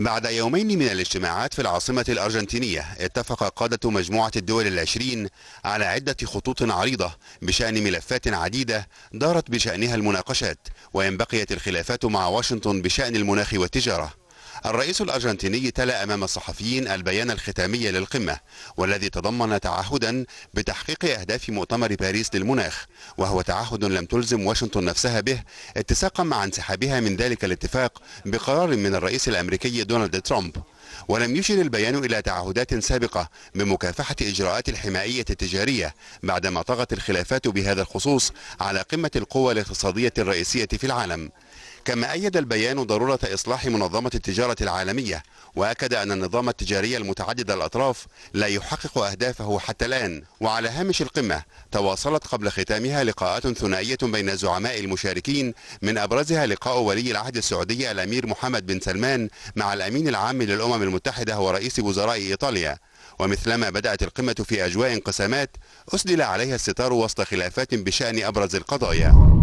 بعد يومين من الاجتماعات في العاصمة الأرجنتينية اتفق قادة مجموعة الدول العشرين على عدة خطوط عريضة بشأن ملفات عديدة دارت بشأنها المناقشات وإن بقيت الخلافات مع واشنطن بشأن المناخ والتجارة الرئيس الأرجنتيني تلا أمام الصحفيين البيان الختامي للقمة والذي تضمن تعهدا بتحقيق أهداف مؤتمر باريس للمناخ وهو تعهد لم تلزم واشنطن نفسها به اتساقا مع انسحابها من ذلك الاتفاق بقرار من الرئيس الأمريكي دونالد ترامب ولم يشر البيان إلى تعهدات سابقة بمكافحة إجراءات الحمائية التجارية بعدما طغت الخلافات بهذا الخصوص على قمة القوى الاقتصادية الرئيسية في العالم كما أيد البيان ضرورة إصلاح منظمة التجارة العالمية وأكد أن النظام التجاري المتعدد الأطراف لا يحقق أهدافه حتى الآن وعلى هامش القمة تواصلت قبل ختامها لقاءات ثنائية بين زعماء المشاركين من أبرزها لقاء ولي العهد السعودي الأمير محمد بن سلمان مع الأمين العام للأمم المتحدة ورئيس وزراء إيطاليا ومثلما بدأت القمة في أجواء انقسامات أسدل عليها الستار وسط خلافات بشأن أبرز القضايا